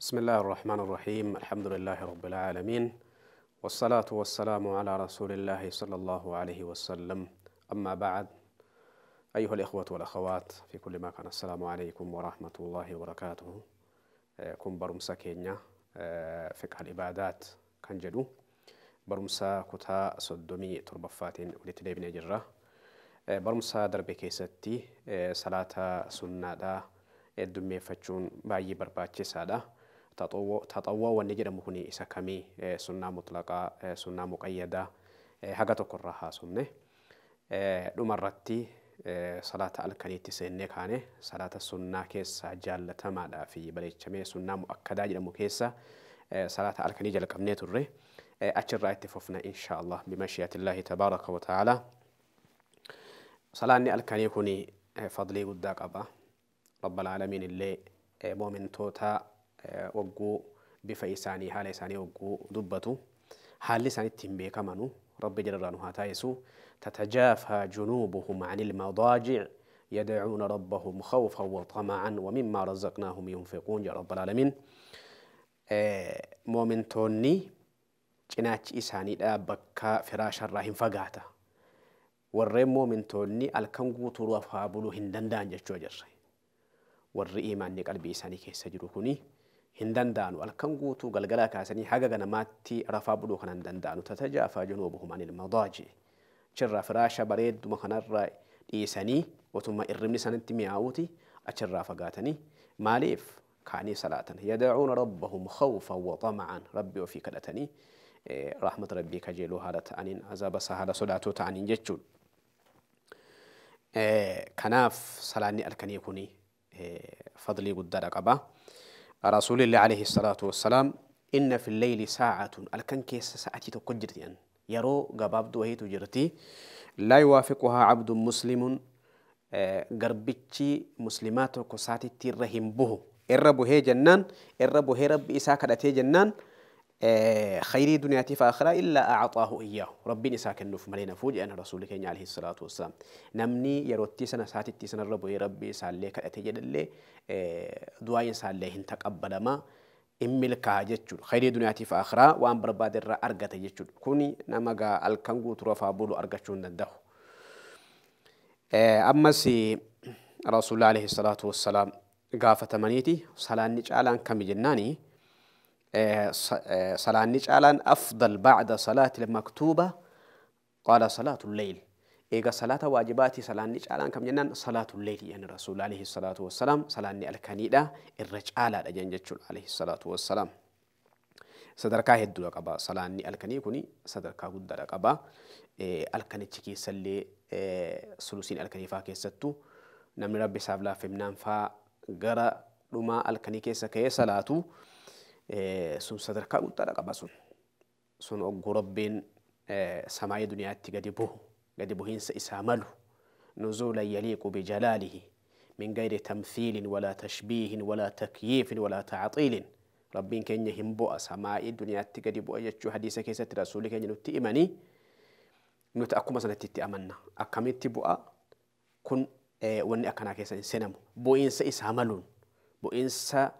بسم الله الرحمن الرحيم الحمد لله رب العالمين والصلاة والسلام على رسول الله صلى الله عليه وسلم أما بعد أيها الإخوة والأخوات في كل مكان السلام عليكم ورحمة الله وبركاته كن برمسا كينيا فقه العبادات كان جدو برمسا كتا صدومي تربفات ولتلي بن جرة برمسا درب كيستي صلاة سنة دا الدمي فتشون باي برباتشي سادة تطوع ونجرم هني إسا كمي إيه، سنة مطلقة إيه، سنة مقيدة إيه، حاجة تقرها سنة رتي صلاة الكنيتي سنة كان صلاة السنة كيسا جالة مالا في بليتشمي سنة مؤكدة جرم كيسا صلاة الكني جل قمني تري أجر رأيت ففنا إن شاء الله بمشيئة الله تبارك وتعالى صلاة الكني فضلي قد قبا رب العالمين اللي مؤمن توتا waggoo bifa isaanii haala isaanii waggoo dubbatu haalli isaan ittiin beekamanu ربي جل جلاله هاتايسو تتجافى جنوبهم عن المضاجع يدعون ربهم خوفا وطمعا ومما رزقناهم ينفقون يا رب العالمين مؤمن توني cinaachi isaaniidha bakka firaasharraa hin fagaata warreen moomintoonni halkan guutuu ruwaaf haa buluu hin danda'an jechuu jirre warri imaanni qalbii isaanii keessa jiru kuni هندندانو الكنغوتو قلقلا كاسني حاجة جنماتي رفع بدو كان هندندانو تتجافى جنوبهم عن المضاجع شر فراشة بريد وما كان الرأي إيساني وتم إرمني سنة مياوتي أشر فقاتني ماليف كاني صلاة يدعون ربهم خوفا وطمعا ربي وفي كلتني رحمة ربي كجيلو هذا تأنين عذاب سهل صلاته تأنين جتشون kanaaf salaanni halkanii kun fadlii guddaadha رسول الله عليه الصلاة والسلام إن في الليل ساعة الكن كيس ساعتي تقجرتي أن يرو قبابد دوهي تجرتي لا يوافقها عبد مسلم garbichi آه، muslimaa كساتي تيرهم به hin هي irra buhee هي رب buhee rabbi خيري دنيا فاخرة إلا أعطاه إياه ربي نساك النف ملينا فوج أن رسولك عليه الصلاة والسلام نمني يروتي سنة ساتي سنة ربي ربي سالي كأتجد اللي دعاء سالي هنتك أبدا ما imilkaa jechuudha. Khayrii duniyaatiif akhiraa waan barbaade irraa argate jechuudha. Kuni nama halkan guutuu rafaa bulu argachuu hin danda'u. Ammas rasuulli alayhi salaatu wassalaam gaafatamaniiti salaanni caalaan kami jennaani صلاة نجعلان أفضل بعد صلاة المكتوبة قال صلاة الليل إيجا صلاة واجباتي صلاة نجعلان كم جنان صلاة الليل يعني رسول عليه الصلاة والسلام صلاة الكنيدة الرجالة جنجتشل عليه الصلاة والسلام sadarkaa hedduu qaba salaanni alkanii kuni sadarkaa guddaadha qaba alkanichi keessallee sulusiin alkaniifaa keessattu namni rabbi isaaf laaffimnaan faa gara dhumaa alkanii keessa ka'ee salaatu Eh, sun sadarkaa guddaadha qaba sun sun ogguu rabbiin eh, samaayii duniyaatti gadi buhu gadi buhiinsa isaa malu نزولا يليق بجلاله من غير تمثيل ولا تشبيه ولا تكييف ولا تعطيل ربين كن يهمبو سماء الدنيا تقدي بو يجو حديثه كيسة رسولك كن نتي إماني نت أكما سنة تتي أمنا أكمل تبو كن وني أكنا كيسة سنم بو إنسا إساملون بو إنسا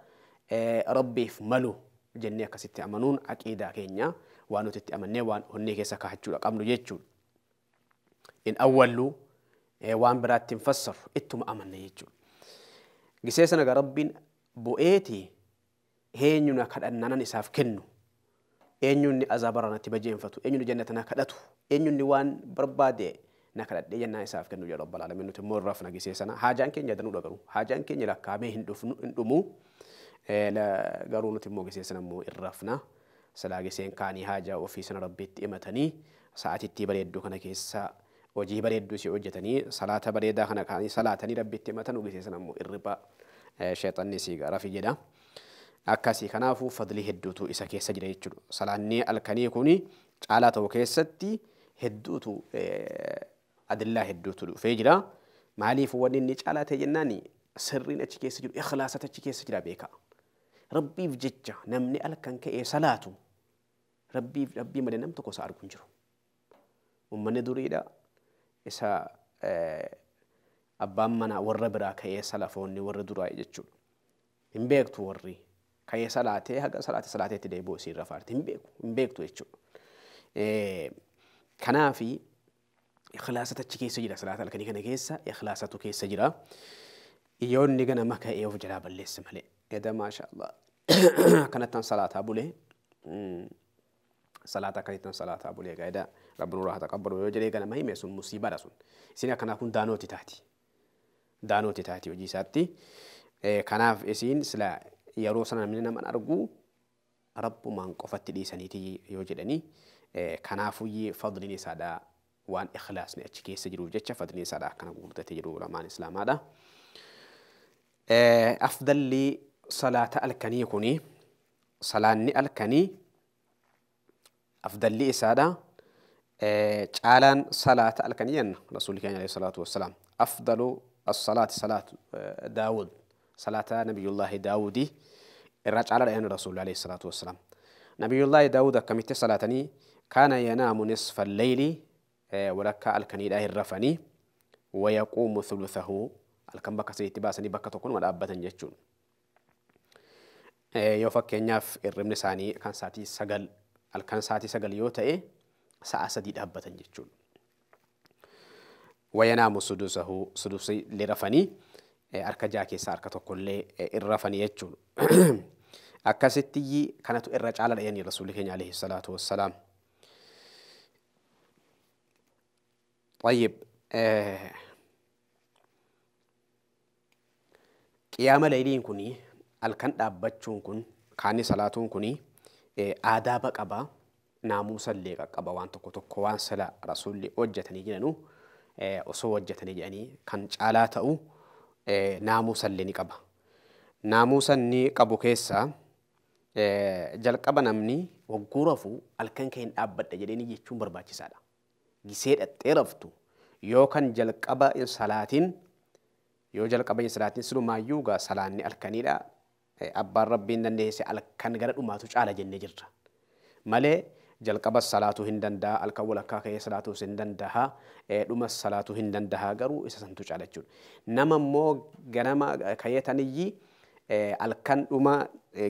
Eh, rabbiif malu jennee akkasitti amanuun aqiidaa keenya waan nuti itti amannee waan onnee keessa kaahachuudha qabnu jechuudha. In awwallu eh, waan biraatti hin fassaru ittuma amanne jechuudha. Gisee sana rabbiin bu'eeti eenyuun kadhannanan isaaf kennu eenyuun azaabara natti bajeenfatu eenyuun jannata na kadhatu eenyuun waan barbaade na kadhadhee jannaa isaaf kennu jedhu rabbal alamin nuti immoo irraa funa gisee sana haajaan keenya danuudha garuu haajaan keenya lakkaamee hin dhumu. garuu nuti immoo gisee immoo irraafna silaa giseen kaanii haajaa ofii sana rabbiitti himatanii sa'aatittii bareedduu kana keessa hojii bareedduu si hojjetanii salaata bareedaa kana kaanii salaatanii rabbiitti himatan gisee sana immoo irriba sheexanni si rafi jedha. Akkasii kanaafuu fadlii hedduutu isa keessa jira jechuudha. Salaannii alkanii kuni caalaa ta'u keessatti hedduutu adillaa hedduutu dhufee jira. Maaliif wanni inni caalaa ta'e jennaan sirriin achi keessa jiru ikhlaasatu achi keessa jira beekaa. rabbiif jecha namni halkan ka'ee salaatu rabbiif rabbii malee nam tokko isa argu hin jiru. Uummanni duriidha isa abbaan manaa warra biraa ka'ee salafoonni warra duraa jechuudha. Hin beektu warri ka'ee salaatee haga salaatee salaateetti deebi'u isii irra faarti hin beektu jechuudha. Kanaafi ikhlaasatu achi keessa jira salaata halkanii kana keessa ikhlaasatu keessa jira. Iyyoonni ganama ka'ee of jalaa balleessa malee. إذا ما شاء الله كانت صلاة أبولي صلاة كانت صلاة أبولي قاعدة ربنا راح تقبل ويجري قال ما هي مسون مصيبة رسون سينا كان أكون دانو تتاتي دانو تتاتي وجي ساتي إيه، كناف إسين سلا يرو سنة مننا من أرجو رب ما انقفت لي سنتي يوجدني إيه، كنافوي فضلني سادا وان إخلاصني أشكي سجرو جتشا فضلني سادا كان قلت تجرو رمان إسلام هذا إيه، أفضل لي salaata alkanii kuni salaanni alkanii afdalli isaadha caalaan salaata صلاه الكني إيه، رسول الله عليه الصلاه والسلام افضل الصلاة صلاة إيه، داود صلاة نبي الله داود الرجع على رسول الله عليه الصلاة والسلام نبي الله داود كمت صلاتني كان ينام نصف الليل إيه، وركع الكنيدة الرفني ويقوم ثلثه الكم بكسي تباسني بكتكون والأبة جتشون Eh, yoo fakkeenyaaf hirribni isaanii kan saatii sagal halkan sagal yoo ta'e sa'a sadii dhaabbatan jechuudha. Wayanaamu sudusahu sudusii lirafanii eh, harka ja'a keessaa harka tokkollee eh, irrafanii jechuudha. Akkasitti kanatu irra caala dhayanii rasuulli keenya alayhi salaatu wassalaam. طيب قيام ليلين halkan dhaabbachuun kun kaanni salaatuun kun aadaaba qaba naamusallee qaqqaba waan tokko tokko waan sala rasuulli hojjetanii jedhanu osoo hojjetanii jedhanii kan caalaa ta'u naamusallee ni qaba. Naamusan ni qabu keessaa jalqaba namni wagguu rafu halkan kee dhaabbadha jedhanii jechuun barbaachisaadha. Gisee dhattee raftu yoo kan jalqaba salaatiin yoo jalqaba salaatiin silumaayyuu gaa salaanni halkaniidha abbaan rabbiin dandeesse alkan gara dhumaatu caala jennee jirra. Malee jalqabas salaatuu hin danda'a halkan walakkaa ka'ee salaatuus hin danda'a dhumas salaatuu hin garuu isa santu caala jechuudha. Nama immoo ganama ka'eetaniyyi halkan dhuma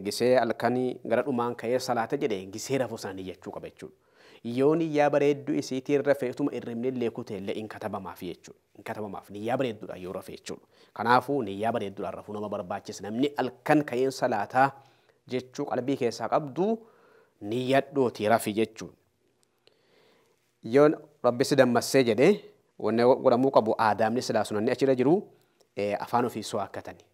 gisee halkan gara dhumaan ka'ee salaata jedhee gisee rafuu isaanii jechuu qaba jechuudha. yoon iyyaa bareedduu isiitii irra feetuma irrimni illee kuteellee hin katabamaaf jechuudha. Hin katabamaaf niyyaa bareedduudha yoo rafe jechuudha. Kanaafuu niyyaa bareedduudhaan rafuu nama barbaachisa. Namni halkan ka'een salaataa jechuu qalbii keessaa qabdu niyyadhooti rafi jechuudha. Yoon rabbi si dammassee jedhee wanni godhamuu qabu aadaamni silaa sunanni achirra jiru afaan ofii soo akkatani.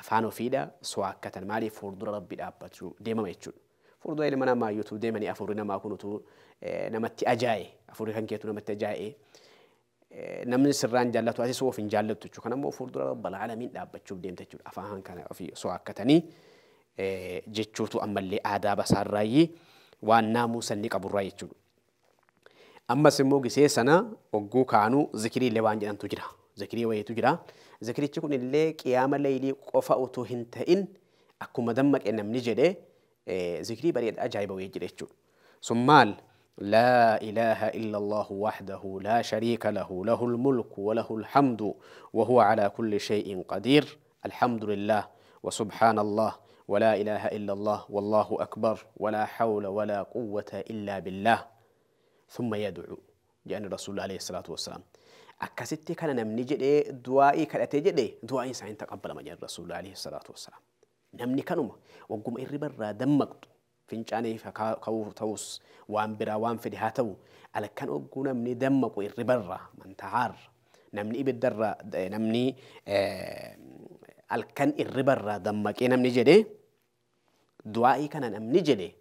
Afaan ofiidha soo akkatan maaliif fuuldura rabbii dhaabbatu deemama jechuudha. فردو إلى منا ما يوتو دائما أفورنا ما كنتو آه، نمت أجاي أفوري كان كيتو نمت أجاي آه، نمن سران جالتو أسي سوف إن جالتو تشو كنا مو فردو رب العالمين دابت شو ديم تشو أفاهان كان في سواكتني آه، جتشوتو أما اللي آداب سارأي وأن ناموس اللي قبر رأي تشو أما سمو قسي سنة وقو كانوا ذكري اللي وانجلان تجرى ذكري وهي تجرى ذكري تكون اللي قيام الليلي قفأتو هنتئن أكو مدمك إن من إيه، ذكري بريد أجايب ويجريتشو سمال لا إله إلا الله وحده لا شريك له له الملك وله الحمد وهو على كل شيء قدير الحمد لله وسبحان الله ولا إله إلا الله والله أكبر ولا حول ولا قوة إلا بالله ثم يدعو يعني رسول الله عليه الصلاة والسلام أكستي كان نمني جدي دوائي كالتي جدي دوائي سعين تقبل رسول الله عليه الصلاة والسلام namni kanuma wagguma irriba irraa dammaqtu fincaaniif ka'uu ta'us waan biraa waan fedhe haa ta'u alakkan ogguu namni dammaqu irriba irraa mantahaarra namni ibidda irraa namni alkan irriba irraa dammaqee namni jedhee du'aa'ii kana namni jedhee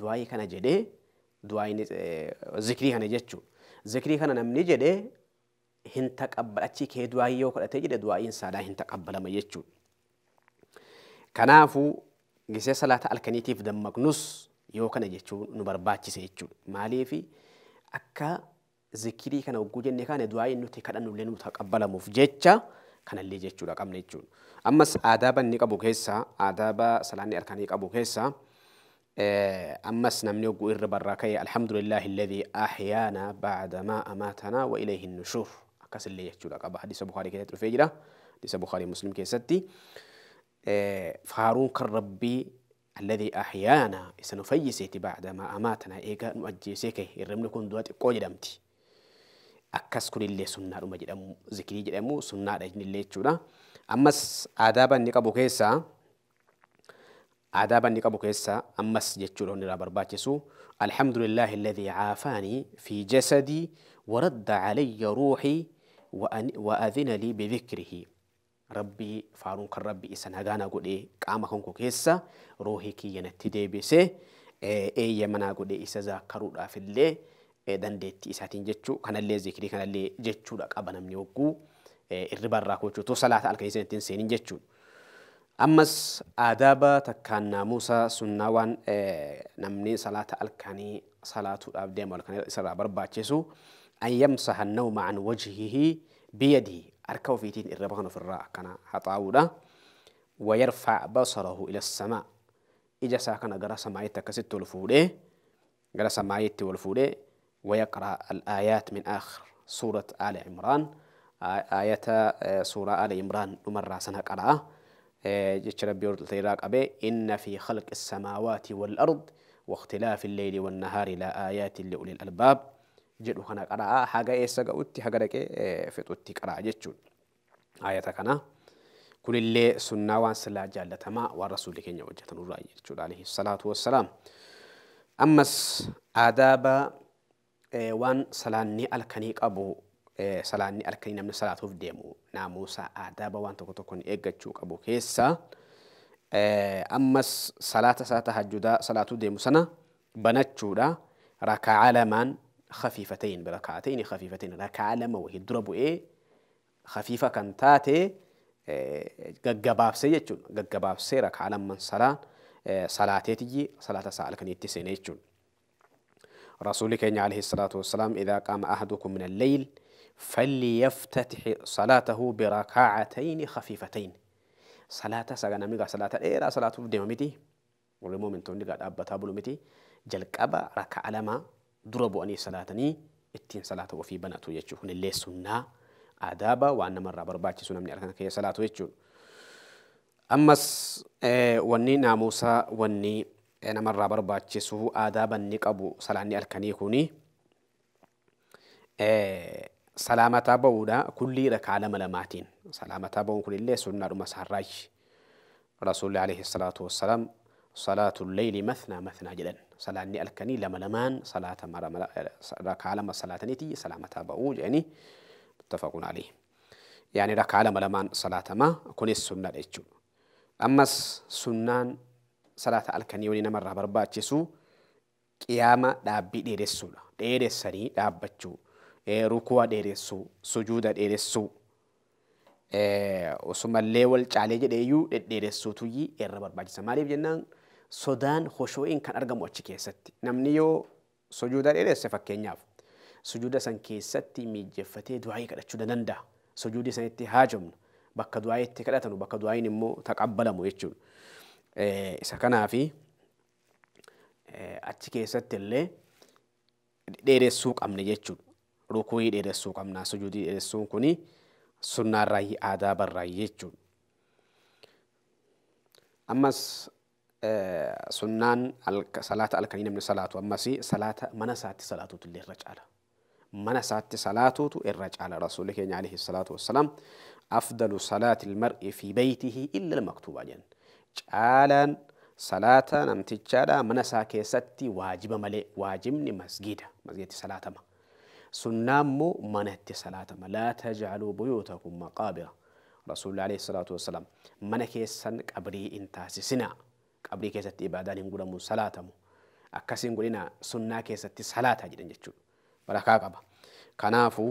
du'aa'ii kana jedhee du'aa'ii zikrii kana jechuudha zikrii kana namni jedhee hin taqabbala achii kee du'aa'ii yoo kadhatee jedhe du'aa'iin saadaa hin taqabbalama jechuudha. Kanaafuu gisee salaata halkaniitiif dammaqnus yoo kana jechuun nu barbaachise jechuudha. Maaliif akka zikirii kana hogguu jennee kaane du'aayin nuti kadhannullee nu taqabbalamuuf jecha kanallee jechuudha qabna jechuudha. Ammas aadaaba inni qabu keessaa aadaaba salaanni harkanii qabu keessaa ammas namni hogguu irra barraa ka'e alhamdulillahi alladhi ahyaana ba'adamaa amaatanaa wa ilayhi nushuur akkasillee jechuudha qaba. Hadisa Bukaarii keessatti dhufee jira. Hadisa Bukaarii Muslim keessatti. آه، فارون كربي الذي أحيانا سنفيسه بعد ما أماتنا إيجا نؤجيسيك إرم نكون دوات قوي دمتي أكاس كل اللي سنة رمجد أمو ذكري جد أمو سنة رجن اللي تشونا أمس آدابا نقابو كيسا آدابا نقابو كيسا أمس جتشولون رابر باتيسو الحمد لله الذي عافاني في جسدي ورد علي روحي وأذن لي بذكره rabbii faaruun kan rabbi isa nagaana godhee qaama kanko keessa roohii kiyya natti deebisee eeyya manaa godhee isa zaakkaruudhaaf illee dandeettii isaatiin jechuu kanallee zikirii kanallee jechuudha qaba namni hogguu irriba irraa kochuu too salaata alka'iisa ittiin seeniin jechuudha. Ammas aadaaba takkaan naamusa sunnaa waan namni salaata alkaanii salaatuudhaaf isarraa barbaachisu an yamsaha nawma an wajhihi أركو في تين الربان في الراء كان حطاودا ويرفع بصره إلى السماء إجا ساكن غرا سماية تكسيت الفودة غرا سماية والفودة ويقرأ الآيات من آخر سورة آل عمران آية سورة آل عمران نمر سنة قراءة جيش ربي التيراق أبي إن في خلق السماوات والأرض واختلاف الليل والنهار لآيات لأولي الألباب jedhu kana qaraa haga eessa ga'utti haga dhaqee fixutti qaraa jechuudha. Ayata kana kunillee sunnaa waan silaa jaallatamaa waan rasuulli keenya hojjetan irraa jechuudha alihi salaatu wassalaam. Ammas aadaaba waan salaanni alkanii qabu salaanni alkanii namni salaatuuf deemu naamusa aadaaba waan tokko tokkoon eeggachuu qabu keessaa ammas salaata isaa tahajjudaa salaatuu deemu sana banachuudha rakaa'a lamaan خفيفتين بركعتين خفيفتين ركعة لما وهدربوا إيه خفيفة كان تاتي جبابسي آه، يجون جبابسي ركعة لما صلاة آه، صلاة تيجي صلاة ساعة كان يتسين يجون رسولك عليه الصلاة والسلام إذا قام أحدكم من الليل فليفتتح صلاته بركعتين خفيفتين صلاة سجنا ميجا صلاة إيه صلاة بدي ميتي ولمو أبتها بلو ميتي جلقبا ركعة لما دربو أني سلاتني اتين صلاة وفي بناتو يجو هن اللي سنة آدابا وأن مرة برباتي سنة من أركان كي سلاتو يجو أمس واني ناموسا واني أنا مرة برباتي سو آدابا نيقابو صلاة ني أركاني كوني سلامة بودا كل ركع على ملماتين سلامة بودا كل اللي سنة رمس الرج رسول الله عليه الصلاة والسلام صلاة الليل مثنى مثنى جداً سلاني الكني لما لمان صلاة مرة ركعة لما صلاة نتي سلامة بأوج يعني متفقون عليه يعني ركعة لما لمان صلاة ما كون السنة الجو أما السنة صلاة الكني ولنا مرة بربات يسوع qiyaama dhaabbii dheeressuudha dheeressanii dhaabbachuu rukuwa dheeressuu sujuuda dheeressuu osumallee wal caalee jedhee iyyuu dhedheeressuutu irra barbaachisa maaliif jennaan sodaan khushuu'iin kan argamu achi keessatti namni yoo sujuuda dheeresse fakkeenyaaf sujuuda san keessatti miijjeffatee du'aayii kadhachuu danda'a sujuudi sanitti haajomnu bakka du'aayiitti kadhatanu bakka du'aayiin immoo taqabbalamu jechuudha. Isa kanaafi achi keessatti illee dheeressuu qabne jechuudha. Rukuuyi dheeressuu qabna sujuudii dheeressuun kuni sunnaan raayyii aadaa barraayi jechuudha. Ammas سنان صلاة الكنينة من صلاة ومسي صلاة من ساعة صلاة للرجال من ساعة صلاة الرجال رسولك عليه الصلاة والسلام أفضل صلاة المرء في بيته إلا المكتوبة جن جعالا صلاة نمتجالا من ساعة ستي واجب ملي واجب مسجد مسجد صلاة ما سنامو من صلاة ما لا تجعلوا بيوتكم مقابر رسول الله عليه الصلاة والسلام من كيسن قبري انتاسي سنة qabrii keessatti ibaadaan hin godhamu salaatamu akkasiin godhina sunnaa keessatti salaata jedhan jechuudha barakaa qaba. Kanaafuu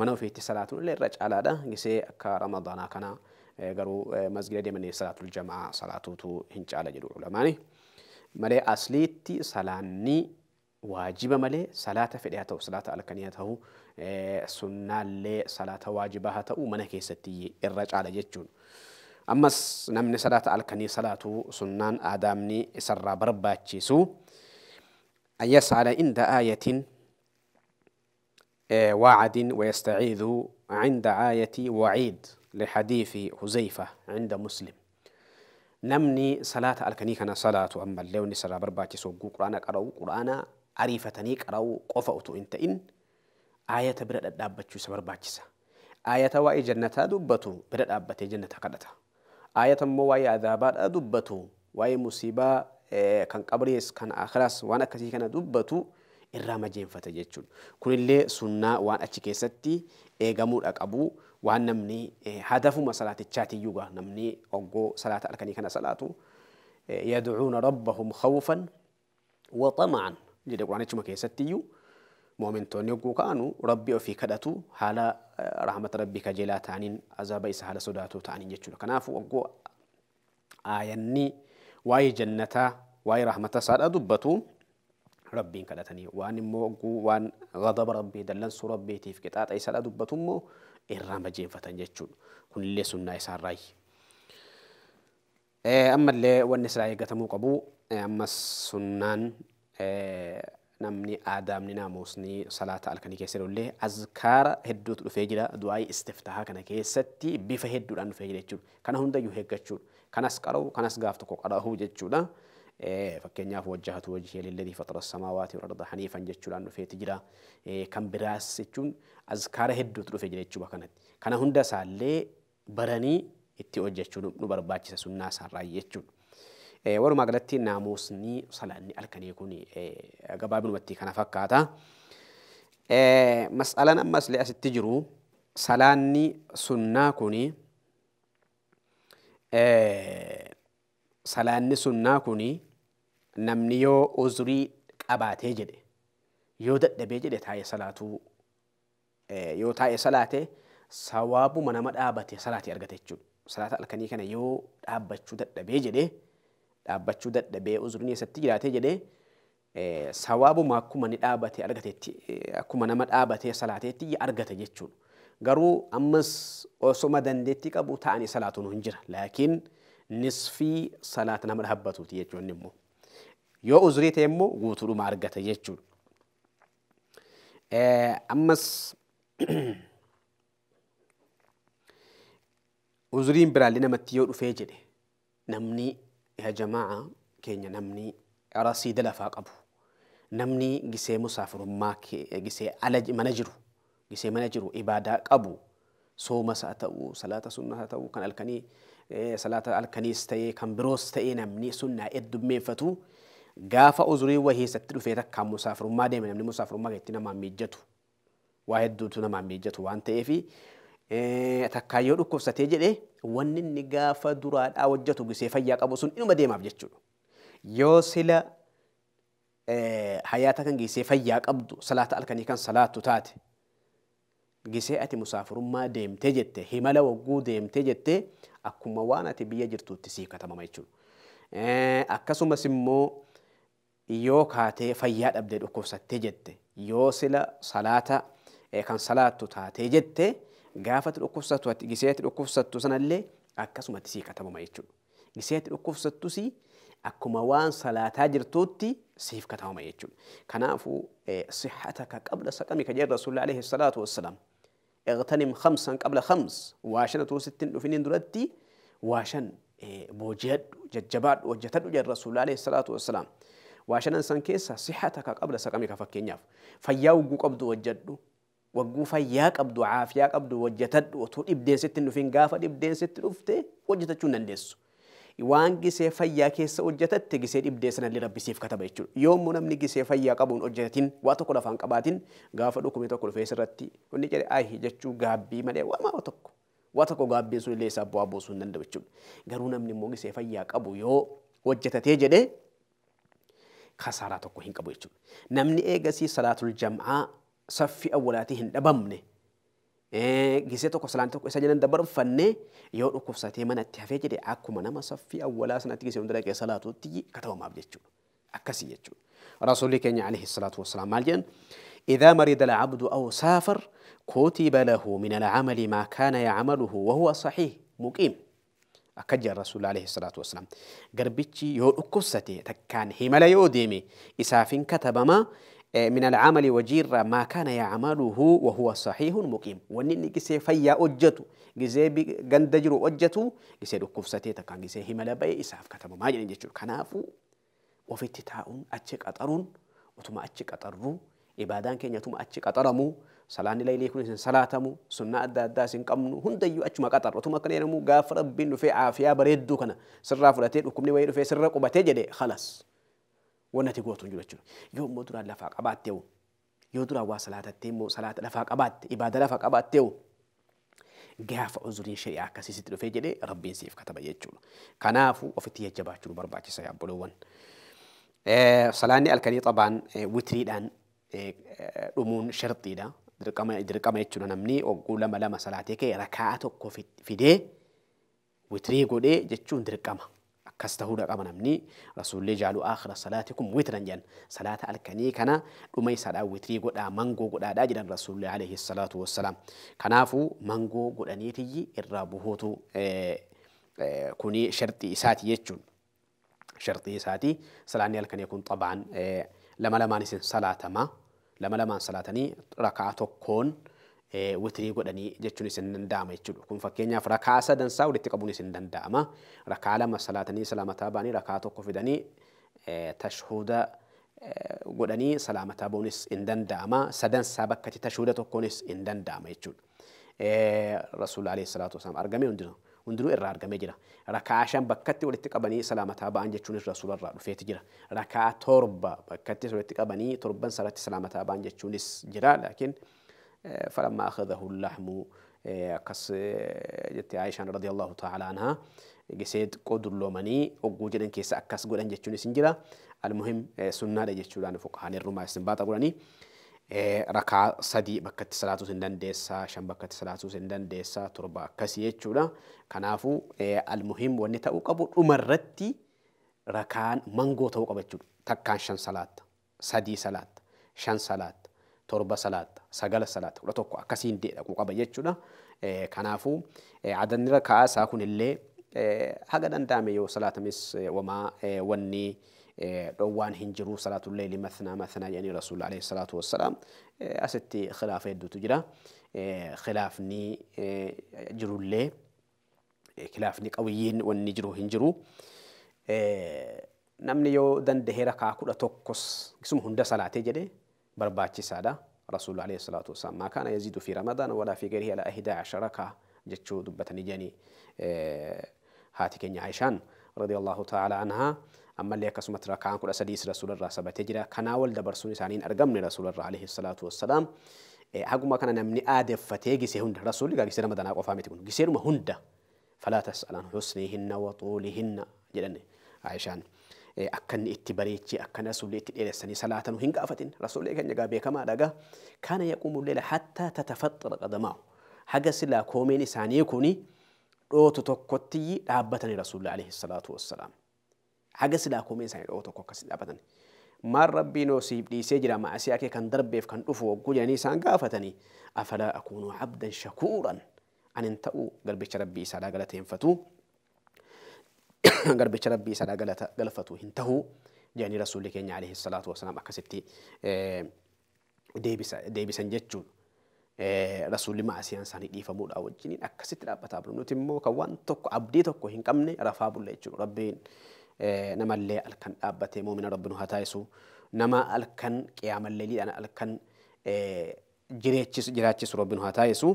mana ofiitti salaatuun illee irra caalaadha gisee akka ramadaanaa kanaa. garuu masgida deemanii salaatul jamaa salaatuutu hin caala jedhu ulamaani. Malee asliitti salaanni waajiba malee salaata fedhe haa ta'u salaata alkanii haa ta'u sunnaallee salaata waajibaa haa ta'u mana keessatti irra caala jechuudha. أمس نمني صلاة الكني صلاة سنان آدمني إسرى برباتي سو أيس على عند آية وعد ويستعيذ عند آية وعيد لحديث هزيفة عند مسلم نمني صلاة الكني كان صلاة أما اللون إسرى برباتي سو قرآن أو قرآن عريفة نيك أو قفأت إنت إن آية برد الدابة سبر باتي آية وعي جنة دبة برد الدابة جنة قدتها آية مو واي عذابات أدبتو واي مصيبة كان قبريس كان آخرس وانا كسي كان أدبتو irraa majeenfata jechuudha. Kunillee sunnaa waan achi keessatti eegamuudha qabu waan namni hadafuma salaatichaatiyyuu gaa namni oggoo salaata halkanii kana salaatu yadcuuna rabbahum khawfan wa xama'an jedhe quraanichuma keessattiyyuu مؤمنتوني كانوا ربي في كدتو حالا رحمة ربي كجلا تانين عذاب إسا حالا صداتو تانين جتشو كنافو وقو آياني واي جنتا واي رحمة سادة دبتو ربي كدتني وان موقو وان غضب ربي دلنس ربي تيف كتات إسا لا دبتو مو إرام جين فتن جتشو كن اللي سنة إسا الرأي أما اللي والنسرائي قتمو قبو أما السنان namni aadaamni naamusni salaata alkanii keessa illee azkaara hedduutu dhufee jira du'aayii istiftahaa kana keessatti bifa hedduudhaan dhufee jira jechuudha. Kana hundayyuu eeggachuudha. Kanas qara'u kanas gaaf tokko qara'uu jechuudha. Fakkeenyaaf wajjahatu wajjii lilladii fatara samaawaati warra haniifan jechuudhaan dhufeeti jira. Kan biraas jechuun azkaara hedduutu dhufee jira jechuudha kanatti. Kana hunda isaallee baranii itti hojjechuun nu barbaachisa sunnaa isaarraa jechuudha. Eh, warumaa galatti naamusni salaanni alkanii kun eh, gabaabinumatti kana fakkaata. Eh, mas'alaan ammas illee asitti jiru salaanni sunnaa kuni sunnaa namni yoo uzurii qabaatee jedhe yoo dadhabee jedhe taa'ee salaatuu yoo taa'ee salaate sawaabuma nama dhaabate salaati argatechuu jechuudha. Salaata alkanii kana yoo dhaabbachuu dadhabee jedhe. dhaabbachuu dadhabee uzurni keessatti jiraate jedhee eh, sawaabuma akkuma ni dhaabate argateetti eh, akkuma nama dhaabatee salaateetti argata jechuudha. Garuu ammas osoma dandeettii qabu ta'anii salaatuun hin jira. Laakiin nisfii salaata nama dhaabbatuuti jechuun immoo. Yoo uzurii ta'e guutuu guutuudhuma argata jechuudha. Eh, ammas uzuriin biraallee namatti yoo dhufee jedhe namni يا جماعة كينيا نمني رصيد لفاق أبو نمني قسي مسافر ماك قسي على منجرو قسي منجرو إبادة أبو صوم ساتو صلاة سنة تأو كان الكني صلاة الكني استي كان بروس تأي نمني سنة إدمي فتو gaafa uzurii wahii isatti dhufee takkaan musaafirummaa deeme namni musaafirummaa keessatti namaan miijjatu waa hedduutu namaan miijjatu waan ta'eef takkaan yoo dhukkubsatee jedhee wanni inni gaafa duraadhaa hojjetu gisee fayyaa qabu sun inuma deemaaf jechuudha. Yoo sila hayaata kan gisee fayyaa qabdu salaata halkanii kan salaattu taate gisee ati musaafirummaa deemtee jette himala wagguu deemtee jette akkuma waan ati biyya jirtuutti sii katamama jechuudha. Akkasumas immoo yoo kaatee fayyaa dhabdee dhukkubsattee jette yoo sila salaata kan salaattu taatee jette. gaafata dhukkubsattu ati gisee dhukkubsattu sanallee akkasumatti sii katabama jechuudha. Gisee dhukkubsattus akkuma waan salaataa jirtuutti siif katabama jechuudha. Kanaafuu sixata ka qabla saqami ka jedhu rasuulli alayhi salaatu wassalaam. اغتنم خمسا قبل خمس واشن تو ستين دفنين درتي واشن بوجد ججباد وجتد جل الرسول عليه الصلاة والسلام واشن انسان كيسا صحتك قبل سقمك فكينياف فيوق قبض وجدو wagguu fayyaa qabdu caafiyaa qabdu hojjetadhu otoo dhibdeen sitti hin gaafa dhibdeen dhufte hojjetachuu hin dandeessu. Waan gisee fayyaa keessa hojjetatte gisee dhibdee sanallee rabbisiif kataba jechuudha. Yoommu namni gisee fayyaa qabuun hojjetatin waa tokko lafaan qabaatin gaafa dhukkubni tokko dhufee sirratti inni jedhe ahi jechuu gaabbii malee wamaa tokko waa tokko gaabbiin sun illee isaa bu'aa buusuu hin danda'u jechuudha. Garuu namni immoo gisee fayyaa qabu yoo hojjetatee jedhee kasaaraa tokko hin qabu jechuudha. saffii awwalaatii hin dhabamne gisee tokko salaan tokko isa jedhan dabarfannee yoo dhukkubsatee manatti hafee jedhe akkuma nama saffii awwalaa sanatti gisee hunda dhaqee salaatuutti katabamaaf jechuudha. أكسي يجون رسول الله عليه الصلاة والسلام مال جن إذا مرض العبد أو سافر كتب له من العمل ما كان يعمله وهو صحيح مقيم أكجى الرسول عليه الصلاة والسلام قربتشي يو أكسته تكان هما لا يوديمي إسافين كتب ما من العمل وجير ما كان يعمله وهو صحيح مقيم ونني كسي فيا أجتو بي غندجرو أجتو غسي دكوف ستيتا كان غسي هملا بي إساف كتب ما جن جتشو كنافو وفي تتاؤن اتشي قطرون وتما اتشي قطرو عبادان كين يتما اتشي قطرمو صلاة الليل يكون سن صلاة سنة أدا أدا سن كمنو هن ديو ما قطر وتما كان ينمو غافر بين في عافية بريدو كنا سرافو لتيت وكمني ويرو في سرقو بتجدي خلاص wanti gootuun jiru jechuudha yommuu duraan lafaa qabaattee yoo duraan waa salaatattee immoo salaata lafaa qabaatte ibaada lafaa qabaattee gaafa uzuriin shari'aa akkasiisitti dhufee jedhee rabbiin siif kataba jechuudha kanaafu ofitti jajjabaachuu barbaachisa yaabboloowwan. Salaanni alkanii xabaan witiriidhaan dhumuun sharxiidha. Dirqama jechuudha namni ogguu lama lama salaatee ka'e rakaa tokko fidee witirii godhee jechuun dirqama. akkas tahuu qaba namni rasuullee jaalu aakhira salaatikum witran jedhan salaata alkanii kana dhuma isaadhaan witrii godhaa mangoo godhaadhaa jedhan rasuullee alayhi salaatu wassalaam kanaafuu mangoo godhaniitiyyi irraa buhootu kuni sharxii isaati jechuun sharxii isaati salaanni halkanii kun xabaan lama lamaan isin salaatama lama lamaan salaatanii rakaa tokkoon. witrii godhanii jechuun isin danda'ama jechuudha. Kun fakkeenyaaf rakaa sadansaa walitti qabuun isin danda'ama. Rakaa lama salaatanii salaamataa ba'anii rakaa tokko fidanii tashhuuda godhanii salaamataa ba'uunis hin danda'ama. Sadansaa bakkatti tashhuuda tokkoonis hin danda'ama jechuudha. Rasuulli alayhi salaatu wasalaam argame hundinuu. hundinuu irraa argamee jira. Rakaa shan bakkatti walitti qabanii salaamataa ba'an jechuunis rasuula irraa dhufeeti jira. Rakaa torba bakkatti walitti qabanii torban sarratti salaamataa ba'an jechuunis jira. Laakiin فلما أخذه اللحم كس جت عائشة رضي الله تعالى عنها جسد قدر لومني أقول جدا كيس أكاس قدر جتشوني سنجرا المهم سنة جتشولان فقهان الرما استنباط أقولني rakaa sadii bakka itti salaatus hin dandeessaa shan bakka itti salaatus hin dandeessaa torba akkasii jechuudha kanaafuu almuhim wanni ta'uu qabu dhumarratti rakaan mangoo ta'uu qaba jechuudha takkaan shan salaatta sadii salaatta shan salaatta torba salaata sagala salaata kudha tokko akkasiin deedha ku qaba jechuudha kanaafuu adanni rakkaa isaa kunillee haga danda'ame yoo salaatamis wamaa wanni dhowwaan hin jiru salaatullee limathnaa mathnaa jedhanii rasuulli alayhi salaatu wassalaam asitti khilaafa hedduutu jira khilaafni jirullee khilaafni qawiyyiin wanni jiru hin jiru namni yoo dandahee rakaa kudha tokkos isuma hunda salaatee jedhee برباتي سادة رسول الله عليه الصلاة والسلام ما كان يزيد في رمضان ولا في غيره على أهدا عشرة جتشو دبة نجاني هاتي كنيا عيشان رضي الله تعالى عنها أما اللي كسمة ركعان كل أسديس رسول الله سبتجرا كناول سوني سانين أرقمني رسول الله عليه الصلاة والسلام هاقوما كان نمني آدف فتيجي سيهند رسول قال جسير مدانا قفامي تكون جسير ما هند فلا تسأل عن حسنهن وطولهن جلني عيشان akkan itti bareechee akkana sullee itti dheeressanii salaatanu hin gaafatin rasuullee keenya gaa beekamaadha kaana yaquumu leela hattaa tatafaxxara qadamaa haga silaa koomeen isaanii kun dhootu tokkotti dhaabbatanii rasuullee alayhi salaatu wassalaam haga silaa koomeen isaanii dhootu tokko akkasiin dhaabbatanii maal rabbiin siif dhiisee jira ma'asii akee kan darbeef kan dhufu wagguu jedhanii isaan gaafatanii afalaa akuunuu abdan shakuuran anin ta'uu garbicha rabbii isaa galateeffatu. garbicha rabbii sadhaa galfatu hin ta'uu jedhanii rasuulli keenya alayhi salaatu wasalaam akkasitti deebisan jechuudha. Rasuulli maasiyaan isaanii dhiifamuudha wajjiniin akkasitti dhaabbataa bulu. Nuti immoo kan waan tokko abdii tokko hin qabne rafaa bulla jechuudha. Rabbiin namallee halkan dhaabbatee muumina rabbi nu haa taasisu. Nama halkan qiyaamalleeliidhaan halkan jiraachisu rabbi nu haa taasisu.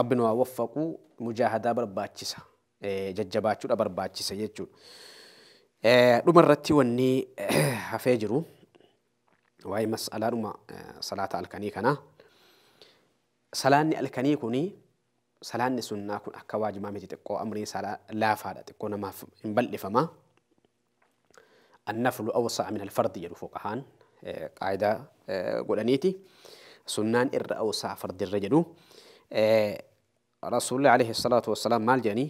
Rabbi nu haa waffaqu mujaahadaa barbaachisa. jajjabaachuudha barbaachisa jechuudha. Dhuma irratti wanni hafee jiru waa'ee mas'alaadhuma salaata halkanii kanaa. Salaanni halkanii kuni salaanni sunnaa kun akka waajimaa miti xiqqoo amrii laafaadha xiqqoo namaaf hin bal'ifama. النفل أوسع من الفرض يلو فقهان قاعدة قولانيتي سنان إر أوسع فرض الرجل رسول الله عليه الصلاة والسلام مال جاني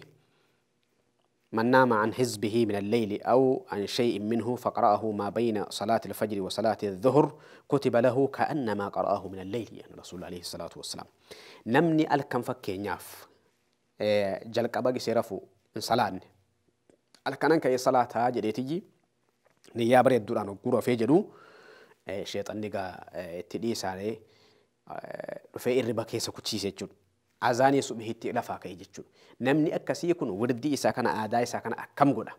من نام عن حزبه من الليل أو عن شيء منه فقرأه ما بين صلاة الفجر وصلاة الظهر كتب له كأنما قرأه من الليل يعني رسول عليه الصلاة والسلام نمني الكم فكي نياف جل قبق سيرفو إن صلاة الكنان كي صلاة هاجر يتجي نيابر يدوران وقورة في جدو إيه، شيطان نيقا إيه، تدي ساري إيه، في الربا كيسا كتشيسي جدو azaanii subhiitti lafaa ka'e jechuudha. Namni akkasii kun wirdii isaa kana aadaa isaa kana akkam godha.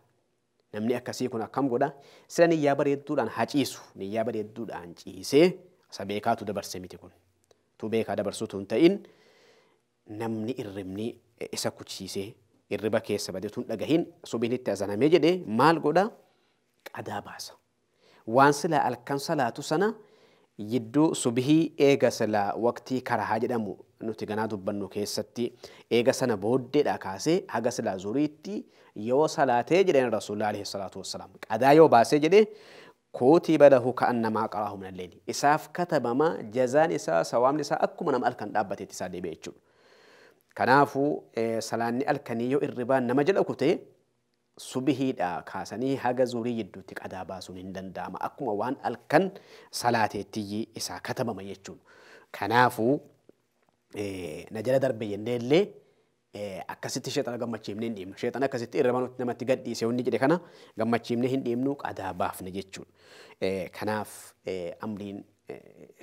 Namni akkasii kun akkam godha. Sira niyyaa bareedduudhaan haciisu niyyaa bareedduudhaan ciisee isa beekaatu dabarse miti kun. Tu beekaa dabarsuutu hin ta'in namni irribni isa kuchisiisee irriba keessa badee tun dhagahin subhiin itti azanamee jedhee maal godha? Qadaa baasa. Waan silaa alkan salaatu sana yidduu subhii eega silaa waqtii karahaa nuti ganaa dubbannu keessatti eega sana booddeedha kaasee haga silaa zuriitti yoo salaatee jedheen rasuulaa alayhi salaatu wassalaam qadaa yoo baasee jedhee kootii balahu ka'an namaa qaraahu minalleeli isaaf katabama jazaan isaa sawaamni isaa akkuma nama alkan dhaabbateetti isaa deebi'e jechuudha. Kanaafuu salaanni alkanii yoo irribaan nama jedha kutee subihiidha kaasanii haga zurii gidduutti qadaa baasuun hin danda'ama akkuma waan halkan salaateettiyyii isaa katabama jechuudha. Kanaafuu na jala darbe jennee illee akkasitti sheexana gammachiifnee hin dhiibnu. Sheexana akkasitti irraba namatti gadhiise wanni jedhe kana gammachiifnee hin dhiibnu qadaa baafne jechuudha. Kanaaf amriin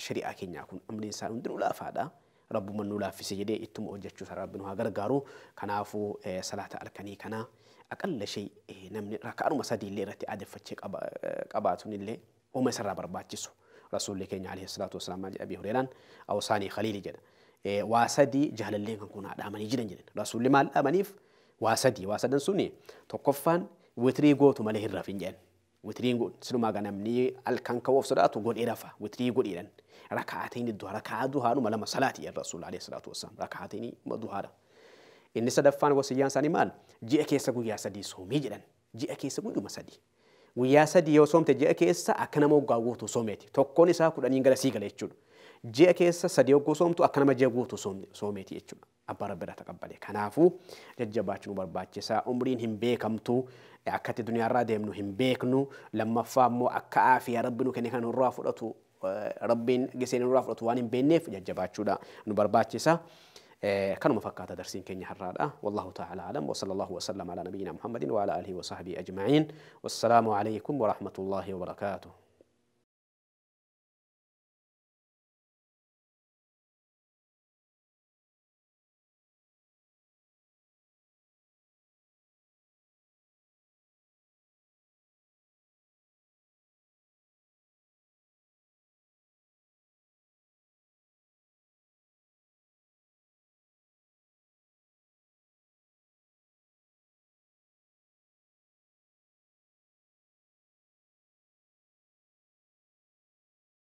shari'aa keenyaa kun amriin isaa hundinuu laafaadha. Rabbuma nu laaffise jedhee ittuma hojjechuus Rabbi nu haa gargaaru. Kanaafuu salaata halkanii kanaa aqalla shee namni rakkaadhuma sadii illee irratti aadeffachee qabaatuun illee uuma isarraa barbaachisu. Rasuulli keenya alayhi salaatu wasalaam maal Hureeraan awsaanii khaliili jedha. waasadii jaalallee kan kun dhaamanii jiran jiran rasuulli maal dhaamaniif waasadii waasadan suni tokkoffaan witrii gootu malee hin rafin jedhan witiriin godhu sinumaa ga namni halkan ka'uuf sodaatu godhee rafa witirii godheedhan rakaatayni duha rakaa duhaadhu malama salaati jedhan rasuul alayhi salaatu wassalaam rakaatayni duhaadha inni sadaffaan wasiyyaan isaanii maal ji'a keessa guyyaa sadii soomii jedhan ji'a keessa guyyuma sadii guyyaa sadii yoo soomte ji'a keessa akka nama waggaa guutuu soomeeti tokkoon isaa kudhaniin gara sii gala jechuudha ji'a keessa sadii hogguu soomtu akkanama ji'a guutu soomeeti jechuudha. Abbaan rabbi irraa taqabbale. Kanaafuu jajjabaachuun barbaachisaa. Umriin hin beekamtu. Akka itti duniyaarraa deemnu hin beeknu. Lammaffaa immoo akka aafiyaa rabbi nu kenne kan nurraa fudhatu rabbiin giseen nurraa fudhatu waan hin beekneef jajjabaachuudha nu barbaachisa. كانوا مفكات درسين كينيا حرارة والله تعالى أعلم وصلى الله وسلم على نبينا محمد وعلى آله وصحبه أجمعين والسلام عليكم ورحمة الله وبركاته